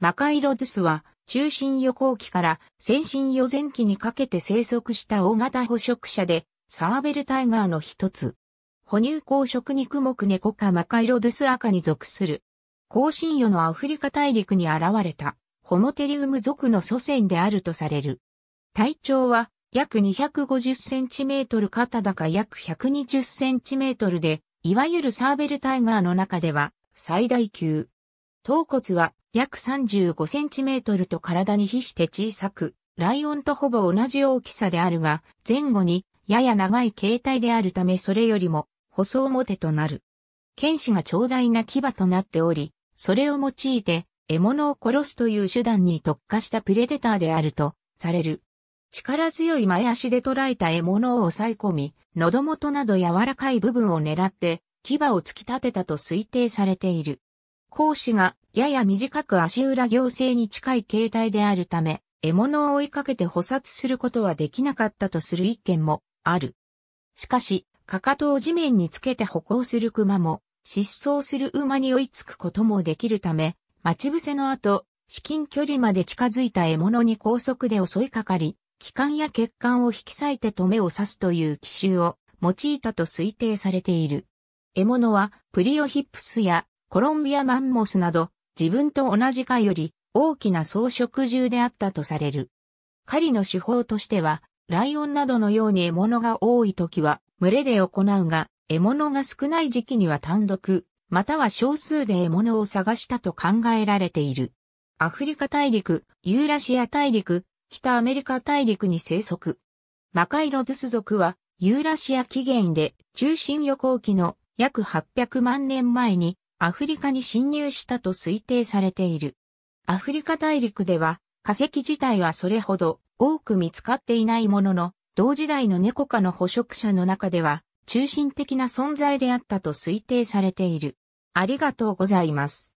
マカイロドゥスは、中心予後期から先進予前期にかけて生息した大型捕食者で、サーベルタイガーの一つ。哺乳公食肉目猫科マカイロドゥス赤に属する。後進予のアフリカ大陸に現れた、ホモテリウム属の祖先であるとされる。体長は約250センチメートル肩高約120センチメートルで、いわゆるサーベルタイガーの中では最大級。頭骨は約35センチメートルと体に比して小さく、ライオンとほぼ同じ大きさであるが、前後にやや長い形態であるためそれよりも細表となる。剣士が長大な牙となっており、それを用いて獲物を殺すという手段に特化したプレデターであるとされる。力強い前足で捉えた獲物を抑え込み、喉元など柔らかい部分を狙って牙を突き立てたと推定されている。講師がやや短く足裏行政に近い形態であるため、獲物を追いかけて捕殺することはできなかったとする一見もある。しかし、かかとを地面につけて歩行する熊も、失踪する馬に追いつくこともできるため、待ち伏せの後、至近距離まで近づいた獲物に高速で襲いかかり、気管や血管を引き裂いて止めを刺すという奇襲を用いたと推定されている。獲物はプリオヒップスやコロンビアマンモスなど、自分と同じかより大きな草食獣であったとされる。狩りの手法としては、ライオンなどのように獲物が多い時は群れで行うが、獲物が少ない時期には単独、または少数で獲物を探したと考えられている。アフリカ大陸、ユーラシア大陸、北アメリカ大陸に生息。マカイロドゥス族はユーラシア起源で中心旅行期の約800万年前にアフリカに侵入したと推定されている。アフリカ大陸では化石自体はそれほど多く見つかっていないものの、同時代の猫科の捕食者の中では中心的な存在であったと推定されている。ありがとうございます。